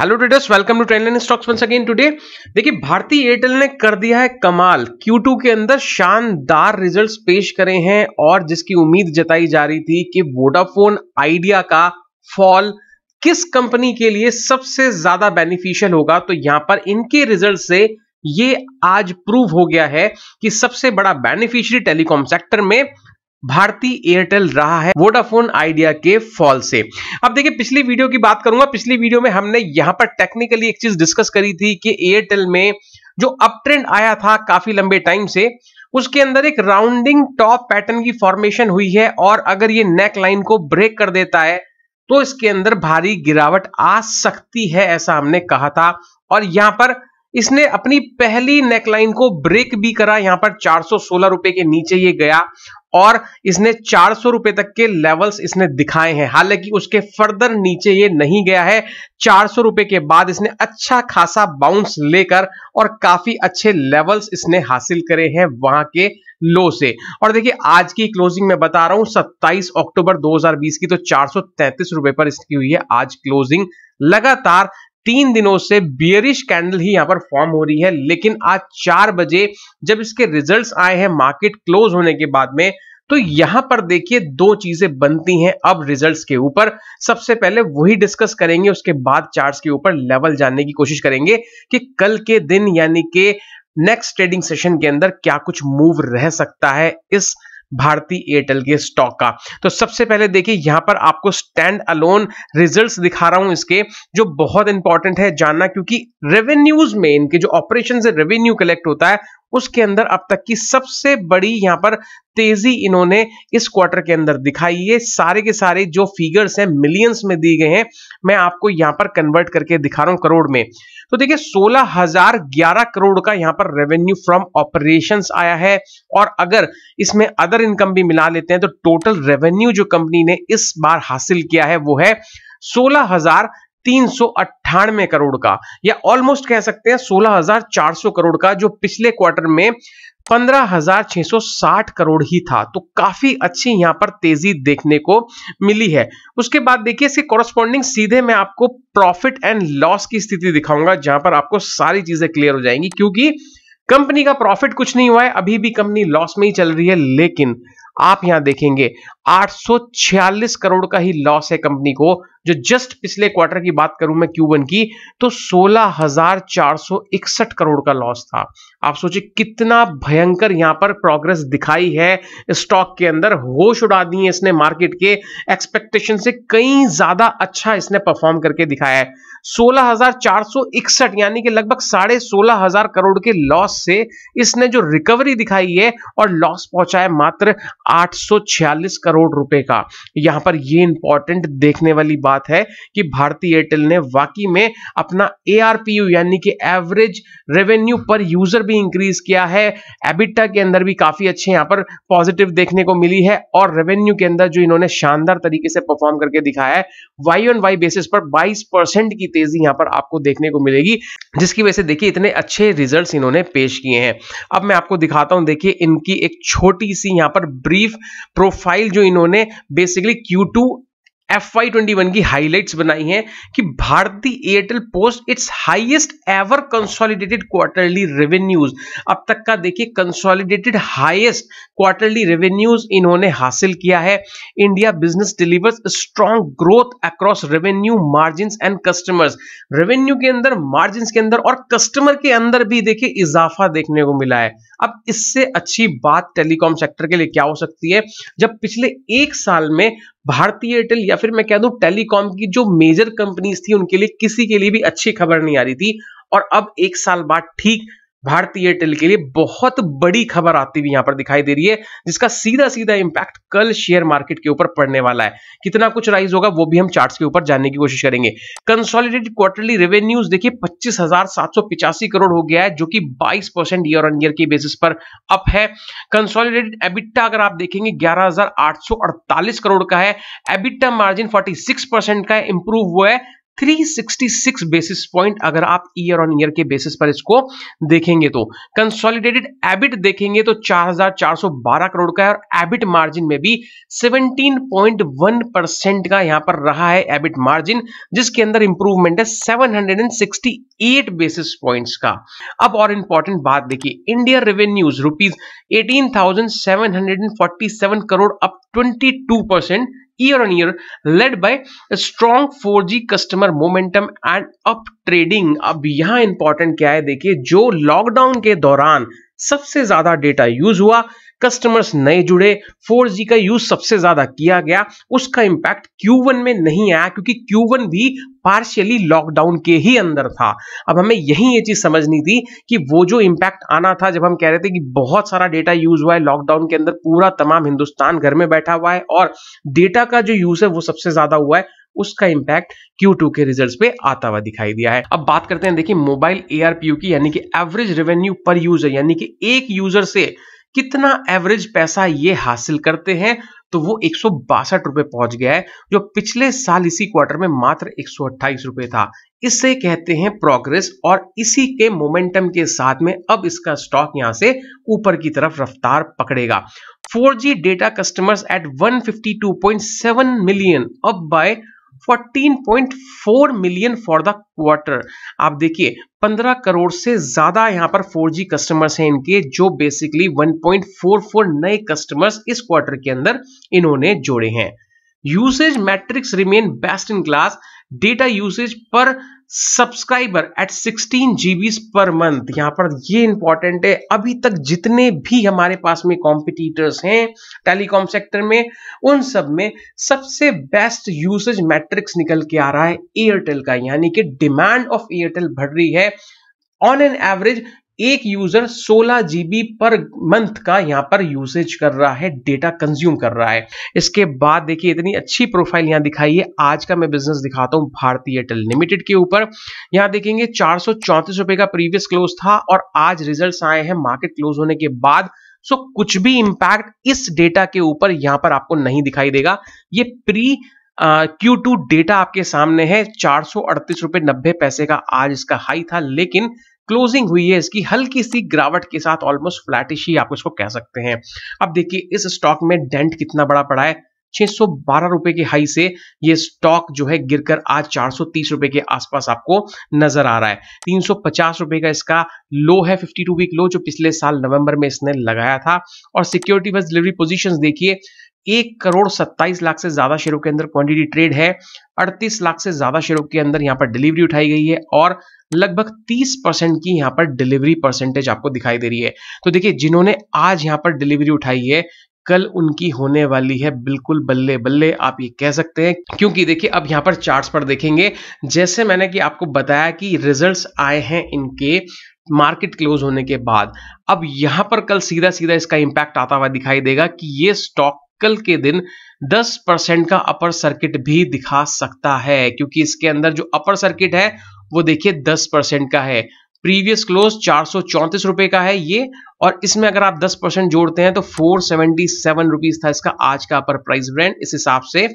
hello traders welcome to train stocks once again today देखिए भारतीय एयरटेल ने कर दिया है कमाल Q2 के अंदर शानदार रिजल्ट्स पेश करे हैं और जिसकी उम्मीद जताई जा रही थी कि वोडाफोन आइडिया का फॉल किस कंपनी के लिए सबसे ज्यादा बेनिफिशियल होगा तो यहां पर इनके रिजल्ट से ये आज प्रूव हो गया है कि सबसे बड़ा बेनिफिशियरी टेलीकॉम सेक्टर में भारती एयरटेल रहा है वोडाफोन आइडिया के फॉल से अब देखिए पिछली वीडियो की बात करूंगा पिछली वीडियो में हमने यहां पर टेक्निकली एक चीज डिस्कस करी थी कि एयरटेल में जो अप ट्रेंड आया था काफी लंबे टाइम से उसके अंदर एक राउंडिंग टॉप पैटर्न की फॉर्मेशन हुई है और अगर ये नेक लाइन को ब्रेक कर देता है तो इसके अंदर भारी गिरावट आ सकती है ऐसा हमने कहा था और यहां पर इसने अपनी पहली नेकलाइन को ब्रेक भी करा यहां पर चार सौ सोलह रुपए के नीचे ये गया और इसने चार सौ रुपए तक के लेवल्स इसने दिखाए हैं हालांकि उसके फर्दर नीचे ये नहीं गया है चार सौ रुपए के बाद इसने अच्छा खासा बाउंस लेकर और काफी अच्छे लेवल्स इसने हासिल करे हैं वहां के लो से और देखिए आज की क्लोजिंग में बता रहा हूं 27 अक्टूबर 2020 की तो चार रुपए पर इसकी हुई है आज क्लोजिंग लगातार तीन दिनों से बियरिश कैंडल ही यहां पर फॉर्म हो रही है लेकिन आज चार बजे जब इसके रिजल्ट्स आए हैं मार्केट क्लोज होने के बाद में तो यहां पर देखिए दो चीजें बनती हैं अब रिजल्ट्स के ऊपर सबसे पहले वही डिस्कस करेंगे उसके बाद चार्ट्स के ऊपर लेवल जानने की कोशिश करेंगे कि कल के दिन यानी कि नेक्स्ट ट्रेडिंग सेशन के अंदर क्या कुछ मूव रह सकता है इस भारतीय एयरटेल के स्टॉक का तो सबसे पहले देखिए यहां पर आपको स्टैंड अलोन रिजल्ट्स दिखा रहा हूं इसके जो बहुत इंपॉर्टेंट है जानना क्योंकि रेवेन्यूज में इनके जो ऑपरेशन से रेवेन्यू कलेक्ट होता है उसके अंदर अब तक की सबसे बड़ी यहां पर तेजी इन्होंने इस क्वार्टर के अंदर दिखाई है सारे के सारे जो फिगर्स हैं मिलियंस में दिए गए हैं मैं आपको यहां पर कन्वर्ट करके दिखा रहा हूं करोड़ में तो देखिए सोलह हजार ग्यारह करोड़ का यहां पर रेवेन्यू फ्रॉम ऑपरेशंस आया है और अगर इसमें अदर इनकम भी मिला लेते हैं तो टोटल रेवेन्यू जो कंपनी ने इस बार हासिल किया है वो है सोलह हजार तीन करोड़ का या ऑलमोस्ट कह सकते हैं 16,400 करोड़ का जो पिछले क्वार्टर में 15,660 करोड़ ही था तो काफी अच्छी यहां पर तेजी देखने को मिली है उसके बाद देखिए इसके कॉरस्पॉन्डिंग सीधे मैं आपको प्रॉफिट एंड लॉस की स्थिति दिखाऊंगा जहां पर आपको सारी चीजें क्लियर हो जाएंगी क्योंकि कंपनी का प्रॉफिट कुछ नहीं हुआ है अभी भी कंपनी लॉस में ही चल रही है लेकिन आप यहां देखेंगे 846 करोड़ का ही लॉस है कंपनी को जो जस्ट पिछले क्वार्टर की बात करूं मैं क्यू वन की तो 16,461 करोड़ का लॉस था आप सोचिए कितना भयंकर यहां पर प्रोग्रेस दिखाई है स्टॉक के अंदर होश उड़ा है इसने मार्केट के एक्सपेक्टेशन से कई ज्यादा अच्छा इसने परफॉर्म करके दिखाया है 16,461 यानी कि लगभग साढ़े सोलह हजार करोड़ के लॉस से इसने जो रिकवरी दिखाई है और लॉस पहुंचा है मात्र छियालीस करोड़ रुपए का यहां पर ये इंपॉर्टेंट देखने वाली बात बात है कि भारतीय एयरटेल ने वाकई में अपना ए यानी कि एवरेज रेवेन्यू पर यूजर भी इंक्रीज किया है एबिटा के अंदर भी काफी अच्छे यहां पर पॉजिटिव देखने को मिली है और रेवेन्यू के अंदर जो इन्होंने शानदार तरीके से परफॉर्म करके दिखाया है वाई ऑन वाई बेसिस पर बाईस की तेजी यहां पर आपको देखने को मिलेगी जिसकी वजह से देखिए इतने अच्छे रिजल्ट इन्होंने पेश किए हैं अब मैं आपको दिखाता हूं देखिए इनकी एक छोटी सी यहां पर ब्रीफ प्रोफाइल जो इन्होंने basically Q F I twenty one की हाईलाइट्स बनाई हैं कि Bharti Airtel post its highest ever consolidated quarterly revenues अब तक का देखिए कंसोलिडेटेड हाईएस्ट क्वार्टरली रेवेन्यूज इन्होंने हासिल किया है India business delivers strong growth across revenue margin and customers revenue के अंदर मार्जिन के अंदर और कस्टमर के अंदर भी देखिए इजाफा देखने को मिला है अब इससे अच्छी बात टेलीकॉम सेक्टर के लिए क्या हो सकती है जब पिछले एक साल में भारतीय एयरटेल या फिर मैं कह दूं टेलीकॉम की जो मेजर कंपनीज थी उनके लिए किसी के लिए भी अच्छी खबर नहीं आ रही थी और अब एक साल बाद ठीक भारतीय एयरटेल के लिए बहुत बड़ी खबर आती हुई यहां पर दिखाई दे रही है जिसका सीधा सीधा इंपैक्ट कल शेयर मार्केट के ऊपर पड़ने वाला है कितना कुछ राइज होगा वो भी हम चार्ट्स के ऊपर जानने की कोशिश करेंगे कंसोलिडेटेड क्वार्टरली रेवेन्यूज देखिए पच्चीस करोड़ हो गया है जो कि बाईस परसेंट ईयर ऑन ईयर के बेसिस पर अप है कंसोलिडेटेड एबिट्टा अगर आप देखेंगे ग्यारह करोड़ का है एबिट्टा मार्जिन फोर्टी का इंप्रूव हुआ है 366 बेसिस पॉइंट अगर आप ईयर ऑन ईयर के बेसिस पर इसको देखेंगे तो कंसोलिडेटेड एबिट देखेंगे तो 4,412 करोड़ का है और एबिट मार्जिन में भी 17.1 परसेंट का यहां पर रहा है एबिट मार्जिन जिसके अंदर इंप्रूवमेंट है 768 बेसिस पॉइंट्स का अब और इंपॉर्टेंट बात देखिए India revenues rupees eighteen crore up 22 percent year-on-year, led by a strong 4G customer momentum and up trading अब यहाँ इंपॉर्टेंट क्या है देखिए जो लॉकडाउन के दौरान सबसे ज्यादा डेटा यूज हुआ कस्टमर्स नए जुड़े 4G का यूज सबसे ज्यादा किया गया उसका इंपैक्ट Q1 में नहीं आया क्योंकि Q1 भी पार्शियली लॉकडाउन के ही अंदर था अब हमें यही ये चीज समझनी थी कि वो जो इम्पैक्ट आना था जब हम कह रहे थे कि बहुत सारा डेटा यूज हुआ है लॉकडाउन के अंदर पूरा तमाम हिंदुस्तान घर में बैठा हुआ है और डेटा का जो यूज है वो सबसे ज्यादा हुआ है उसका इंपैक्ट Q2 के रिजल्ट्स पे आता हुआ दिखाई दिया है अब बात करते हैं देखिए मोबाइल एआरपीयू की यानी कि एवरेज रेवेन्यू पर यूजर यानी कि एक यूजर से कितना एवरेज पैसा ये हासिल करते हैं तो वो एक रुपए पहुंच गया है जो पिछले साल इसी क्वार्टर में मात्र एक रुपए था इसे कहते हैं प्रोग्रेस और इसी के मोमेंटम के साथ में अब इसका स्टॉक यहां से ऊपर की तरफ रफ्तार पकड़ेगा 4G data customers at 152.7 million up by 14.4 million for the quarter आप देखिए 15 करोड़ से ज्यादा यहां पर 4G कस्टमर्स हैं इनके जो बेसिकली 1.44 नए कस्टमर्स इस क्वार्टर के अंदर इन्होंने जोड़े हैं usage metrics remain best in class data usage per subscriber at 16 GB per month यहां पर ये इंपॉर्टेंट है अभी तक जितने भी हमारे पास में कॉम्पिटिटर्स हैं टेलीकॉम सेक्टर में उन सब में सबसे बेस्ट यूसेज मैट्रिक्स निकल के आ रहा है एयरटेल का यानी कि डिमांड ऑफ एयरटेल बढ़ रही है ऑन एन एवरेज एक यूजर 16 जीबी पर मंथ का यहां पर यूसेज कर रहा है डेटा कंज्यूम कर रहा है इसके बाद देखिए इतनी अच्छी प्रोफाइल यहां दिखाई है आज का मैं बिजनेस दिखाता हूं भारतीय एयरटेल लिमिटेड के ऊपर यहां देखेंगे चार रुपए का प्रीवियस क्लोज था और आज रिजल्ट आए हैं मार्केट क्लोज होने के बाद सो कुछ भी इंपैक्ट इस डेटा के ऊपर यहां पर आपको नहीं दिखाई देगा ये प्री क्यू टू डेटा आपके सामने है चार सौ पैसे का आज इसका हाई था लेकिन क्लोजिंग हुई है इसकी हल्की सी गिरावट के साथ ऑलमोस्ट फ्लैटिश ही आप उसको कह सकते हैं अब देखिए इस स्टॉक में डेंट कितना बड़ा पड़ा है 612 रुपए के हाई से ये स्टॉक जो है गिरकर आज 430 रुपए के आसपास आपको नजर आ रहा है 350 रुपए का इसका लो है 52 वीक लो जो पिछले साल नवंबर में इसने लगाया था और सिक्योरिटी बस डिलीवरी पोजीशंस देखिए एक करोड़ सत्ताईस लाख से ज्यादा शेयरों के अंदर क्वांटिटी ट्रेड है 38 लाख से ज्यादा शेयरों के अंदर यहां पर डिलीवरी उठाई गई है और लगभग 30 परसेंट की यहां पर डिलीवरी परसेंटेज आपको दिखाई दे रही है तो देखिए जिन्होंने आज यहां पर डिलीवरी उठाई है कल उनकी होने वाली है बिल्कुल बल्ले बल्ले आप ये कह सकते हैं क्योंकि देखिए अब यहाँ पर चार्ट्स पर देखेंगे जैसे मैंने कि आपको बताया कि रिजल्ट्स आए हैं इनके मार्केट क्लोज होने के बाद अब यहां पर कल सीधा सीधा इसका इंपैक्ट आता हुआ दिखाई देगा कि ये स्टॉक कल के दिन 10 परसेंट का अपर सर्किट भी दिखा सकता है क्योंकि इसके अंदर जो अपर सर्किट है वो देखिए 10 परसेंट का है प्रीवियस क्लोज चार रुपए का है ये और इसमें अगर आप 10 परसेंट जोड़ते हैं तो फोर सेवेंटी था इसका आज का अपर प्राइस ब्रांड इस हिसाब से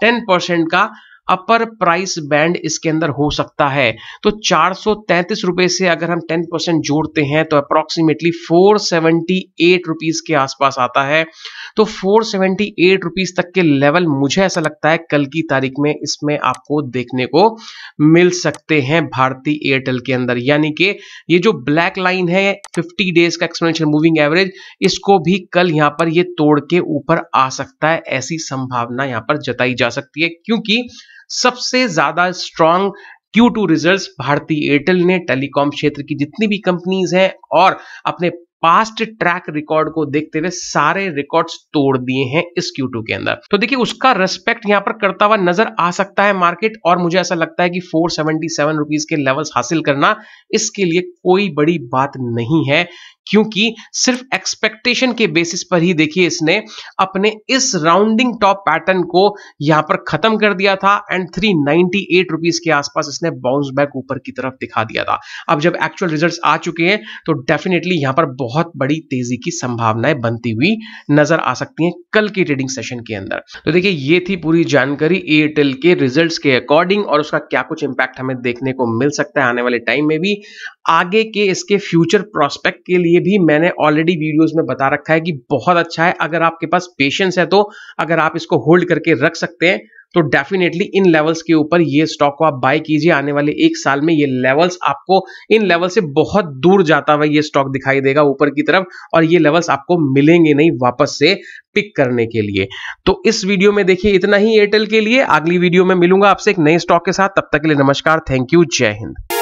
टेन परसेंट का अपर प्राइस बैंड इसके अंदर हो सकता है तो चार रुपए से अगर हम 10 परसेंट जोड़ते हैं तो अप्रोक्सीमेटली 478 सेवेंटी के आसपास आता है तो 478 सेवेंटी तक के लेवल मुझे ऐसा लगता है कल की तारीख में इसमें आपको देखने को मिल सकते हैं भारतीय एयरटेल के अंदर यानी कि ये जो ब्लैक लाइन है 50 डेज का एक्सपोनेंशियल मूविंग एवरेज इसको भी कल यहाँ पर ये तोड़ के ऊपर आ सकता है ऐसी संभावना यहां पर जताई जा सकती है क्योंकि सबसे ज्यादा स्ट्रांग Q2 टू रिजल्ट भारतीय एयरटेल ने टेलीकॉम क्षेत्र की जितनी भी कंपनीज हैं और अपने पास्ट ट्रैक रिकॉर्ड को देखते हुए सारे रिकॉर्ड्स तोड़ दिए हैं इस Q2 के अंदर तो देखिए उसका रेस्पेक्ट यहां पर करता हुआ नजर आ सकता है मार्केट और मुझे ऐसा लगता है कि फोर सेवेंटी के लेवल्स हासिल करना इसके लिए कोई बड़ी बात नहीं है क्योंकि सिर्फ एक्सपेक्टेशन के बेसिस पर ही देखिए इसने अपने इस राउंडिंग टॉप पैटर्न को यहां पर खत्म कर दिया था एंड थ्री रुपीस के आसपास इसने बाउंस बैक ऊपर की तरफ दिखा दिया था अब जब एक्चुअल रिजल्ट्स आ चुके हैं तो डेफिनेटली यहां पर बहुत बहुत बड़ी तेजी की संभावनाएं बनती हुई नजर आ सकती हैं कल की ट्रेडिंग सेशन के अंदर तो देखिए ये थी पूरी जानकारी एयरटेल के रिजल्ट्स के अकॉर्डिंग और उसका क्या कुछ इंपैक्ट हमें देखने को मिल सकता है आने वाले टाइम में भी आगे के इसके फ्यूचर प्रोस्पेक्ट के लिए भी मैंने ऑलरेडी वीडियोस में बता रखा है कि बहुत अच्छा है अगर आपके पास पेशेंस है तो अगर आप इसको होल्ड करके रख सकते हैं तो डेफिनेटली इन लेवल्स के ऊपर ये स्टॉक को आप बाय कीजिए आने वाले एक साल में ये लेवल्स आपको इन लेवल से बहुत दूर जाता हुआ ये स्टॉक दिखाई देगा ऊपर की तरफ और ये लेवल्स आपको मिलेंगे नहीं वापस से पिक करने के लिए तो इस वीडियो में देखिए इतना ही एयरटेल के लिए अगली वीडियो में मिलूंगा आपसे एक नए स्टॉक के साथ तब तक के लिए नमस्कार थैंक यू जय हिंद